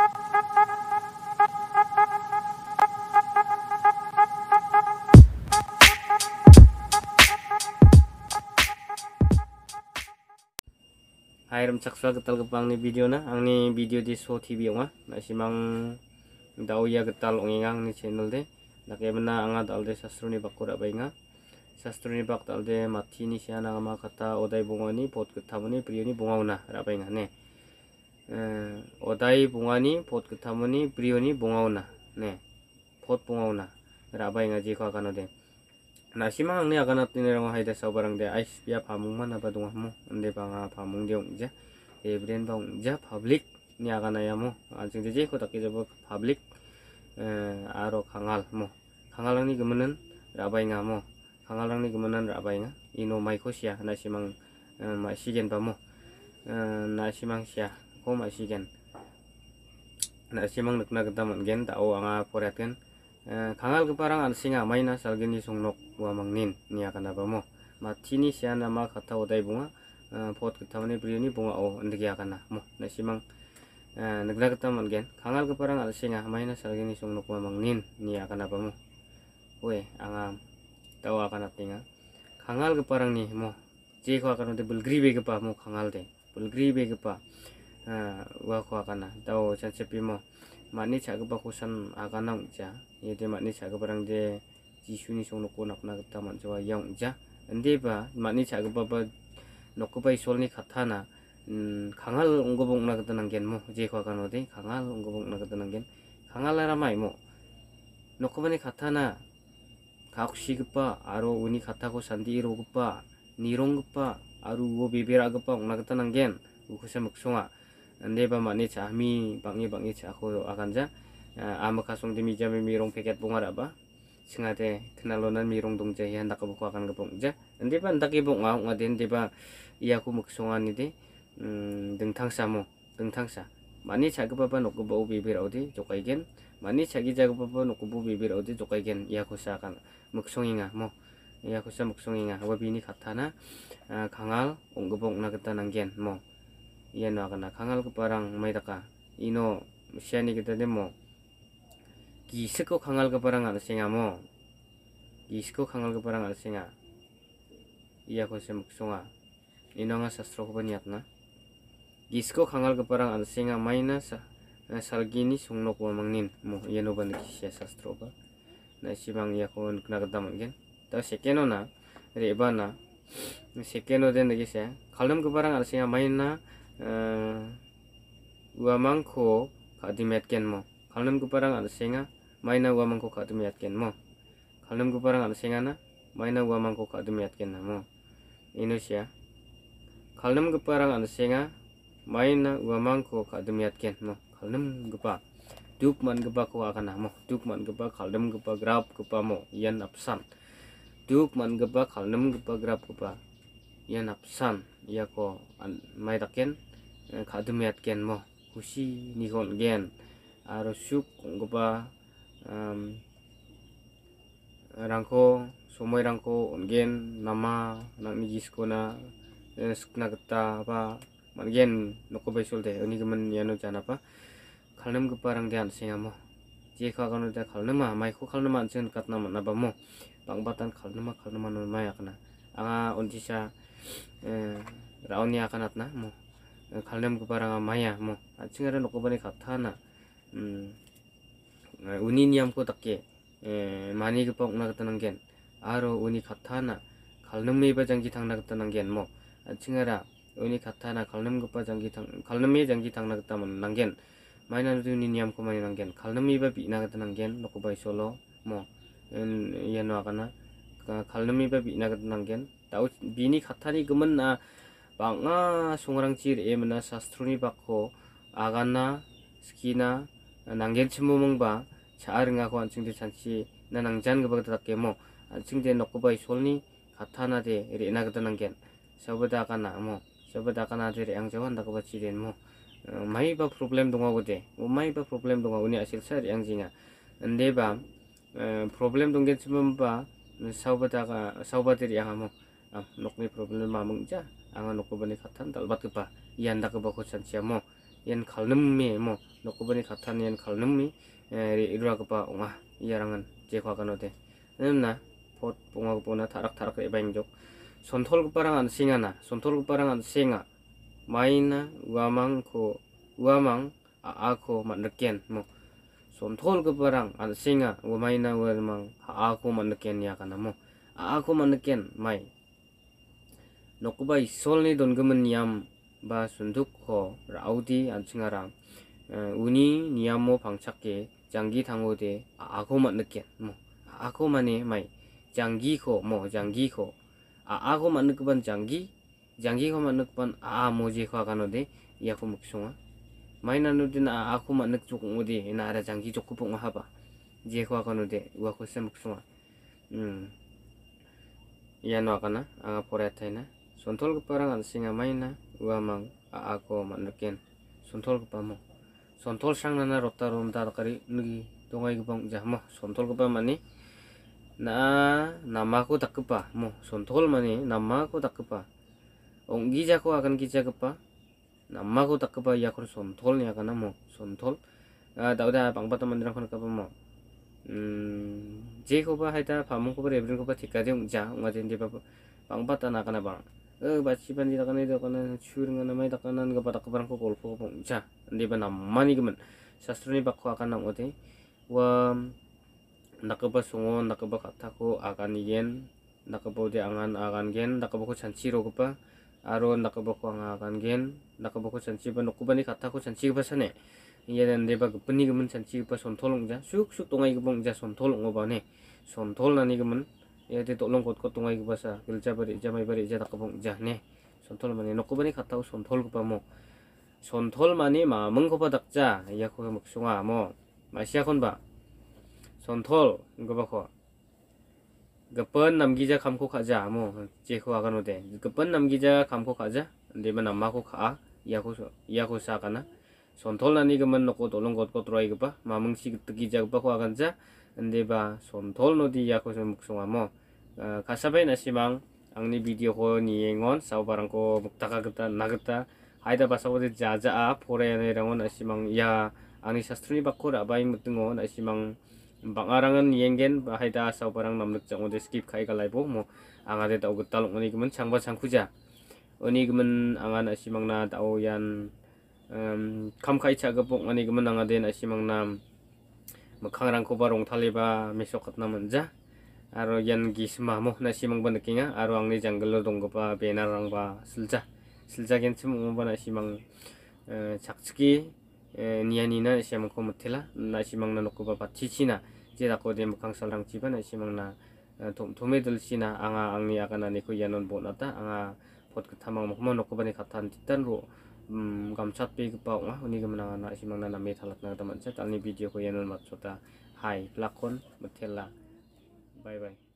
Hai ram saksa getal kepang ni video na ang ni video di so TV nga ah. na simang dau ya getal ongingang ni channel de nakai mana a dal de sastro ni bakura bai nga sastro ni bak dal de mati ni sia na ma kata odai ni pot getabuni priyo ni bunga na rabai nga ne Eh, odai bunga ni pot ketamu ni brio ni bunga ne pot bunga una raba inga jiko akan ode mang simang ni akan ati ne rongo haida sau barang de ais pia pamung mana ba dunga banga pamung de ongja e eh, brien ba ongja public ni akan ya ayamu anjing de jiko tak kejebo public eh, aro kangal mu kangal ni gemenen raba inga mu kangal ni gemenen raba inga ino maiko sia na mang, ma sigen ba mu na simang sia ko masikan na simang nagnagadamon gen tao anga poret gen kangal parang an singa maina salgeni ni nok wa mangnin nia ni mo matini siana ma kata odai bunga eh, pot priyo ni bunga o ndegia kana mo na simang eh, nagnagadamon gen kangal ke parang an singa maina salgeni ni nok wa mangnin nia kanaba mo we anga tao akana tinga kangal parang ni mo jeko akana de belgribe pa mo kangal de belgribe pa Eh, wako akana tau chache mo mani chaga pa kusan akana ungja yede mani chaga parang de jisu ni song noko nakna kita manjawa ya ungja ande ba mani chaga pa pa noko ni kata na mm, kangal ungo bong na kita nanggen mo je ko akano de kangal ungo bong na kangal ara mai mo noko ni kata na kakushi gepa aro uni kata ko sandi iro gepa nirong gepa aru wo bibir agapa ungna kita nanggen neba mani cha mi bangi bangi cha ko akan ja ama kasong di mija mi mi rong peket bunga raba singate kenalonan mi rong dong jahi h a n d a k k a b u k akan kebong ja neba hendak ibu ngau ngaden neba iya ku muksongan i d i dengtang samo dengtang sa mani cha kebaba nokku bau bibir audi jokaigen mani cha gija kebaba nokku bau bibir audi jokaigen iya ku sa akan muksonginga mo iya ku sa muksonginga wabi ini katana kangal ongkebong nagetan anggen mo iya no akana kangal ke parang mai taka ino musiani kita demo gisko kangal ke parang ala singa mo gisko kangal ke parang ala singa iya kose muksunga ino nga sastro ko paniat na gisko kangal ke parang ala singa mai na sa salgini sungno ko mangnin mo iya no bani kisya sastro ko na iya ko nukna kataman gen ta sekeno na reba na sekeno den na se kalem ke parang ala singa mai na 우아망코 가디맷겐모 갈름 구바랑 아르생아 마이나 우아망코 가디맷겐모 갈름 구바랑 아르생아나 마이나 우아망코 maina 이누시아 갈름 구바랑 아르생아 마이나 우아망코 가디맷겐모 Kalem 구바 duk man geba ko akan amo duk man geba kalem geba grab geba mo yan apsan duk man geba kalem geba grab geba yan apsan ya ko mai taken 가둠이앗 겐뭐 후시 니건 겐 아로 슉 공고바 rangko somoi rangko ongen nama nak nigi skona sukna kata apa mangen noko besol deh oni kemen yano canapa? apa kalnem ke parang dian singa mo je ka kono da kalnema mai ko kalnema jen katna man apa mo pangbatan kalnema kalnema non mai akna anga ontisa rauni akanatna mo 갈렘 그바랑 마야 뭐 아칭아를 놓고 보니 갑타나 음 운이 니암고 닦게 많이 급박 나갔다는 겐 아로 운이 갑타나 갈렘 메이바 장기 당 나갔다는 겐뭐 아칭아라 운이 갑타나 갈렘 급바 장기 당 갈렘 메 장기 당 나갔다면 난겐 마이나 운이 니암고 많이 난겐 갈렘 메이바 비 나갔다는 겐 놓고 바이 솔로 뭐 얘는 아가나 갈렘 메이바 비 나갔다는 겐 나우 비니 갑타니 그만 나 bangga sungrang cir e eh, mena sastruni bako agana skina nanggen cemu mengba caar ngaku anjing de canci nanang jan ke bagata kemo anjing de nokko bai solni katana de iri ena kata nanggen sabada akana mo sabada akana de ri angjau anda ke baci den mo eh, mai ba problem dong aku de mo mai problem dong aku ni asil sari angjinga nde ba eh, problem dong gen cemu mengba sabada ka sabada ri angamo ah, nokni problem ma mengja anga nokobani khathan talbat pa yanda ka bako sia mo yan khalnum me mo nokobani khathan yan khalnum mi eh, irura ka pa onga yarangan jekwa kanote na pot ponga ko na tarak tarak e bang jok sontol ko parang an singa na sontol ko parang an singa maina uamang ko uamang a ko manreken mo tol ko rang an singa umaina uamang a ko manreken ya kana mo a ko manreken mai 너구바 이솔니 돈금은 니암 바 순두코 라우디 안칭하라 우니 니암모 방착게 장기 당호대 아고만 느끼 뭐 아고만에 마이 장기코 뭐 장기코 아 아고만 느끼반 장기 장기코만 느끼반 아 모지코 가노데 야코 묵송아 마이나노든 아 아고만 느끼 조금 오디 나라 장기 조금 봉 하바 제코 가노데 우아코 쌤 묵송아 음 야노 아가나 아가 보라타이나 Sontol keparangan singa maina uamang a ako manraken. Sontol kepamo. Sontol sang nana rota tar kari nugi dongai jah jahmo. Sontol kepamani na namaku tak kepa mo. Sontol mani namaku tak kepa. Onggi jako akan kica kepa. Namaku tak kepa yakun sontol ni akan mo. Sontol. Dauda pangpata mandirang kon kepamo. जेखौबा हायदा फामुखौबो रेब्रेनखौबा थिखा जों जा उङा जेन देबाबो बांबा दाना nakana बां eh baci pan tidak kana tidak kana cur ngana mai tak kana ngapa tak kebarang kokol pokok pong ja ndi ban amma ni gemen sastro ni bakko akan nang ote wa nakaba songo nakaba katako akan yen nakaba de angan akan gen nakaba ko chanchi ro gepa aro nakaba ko anga akan gen nakaba ko chanchi ba nokuba ni katako chanchi gepa sane yen iya, ndi ba gepen ni gemen chanchi gepa sontolong ja suk suk tongai gebong ja sontolong ngobane sontol nani gemen ya te tolong kot kot tongai gupa sa gilja bari jamai bari ja takapong ya, jahne sontol mani nokubani khatao sontol gupa mo sontol mani mamung gupa dakja ya ko muksunga mo masia kon ba sontol gupa ko gepen namgija kamko khaja mo je ko agan ode gepen namgija kamko khaja ndebe namma ko kha ya ko ya ko sa kana sontol nani gemen noko tolong kot kot roi ma mung si gitgija gupa ko agan ja ndeba sontol nodi ya ko muksunga mo kasabay na mang, ang ni video ko niyengon sa barang ko magtaka kita nagta ay da basa ko di a pore na irangon na mang ya ang ni sastro ni bakura bay mutungo na simang bangarangan niyengen bahay da sa barang namlik jang ude skip kai kalay po mo ang ade tao gutal ng unigman sang basang kuja unigman ang ana mang na tao yan um, kam kai chaga po unigman ang ade na simang na makangrang ko barong taliba mesokat naman jah aro yan gi sima mo na simang ban kinga aro ang ni janggel dong pa benar ang ba silja silja gen sim mo na simang eh, chakski eh, niani na simang ko mutela na simang na nokko ba chichina jeda ko de mukang salang ciba na simang na eh, tom tome dul sina anga angni akana ni ko yanon bonata anga pot tamang mo nokko ba ni katan titan ro mm, gamchat pe pa nga huni gamna na simang na na me thalat na ta mancha ni video ko yanon matsota hai plakon motela bye bye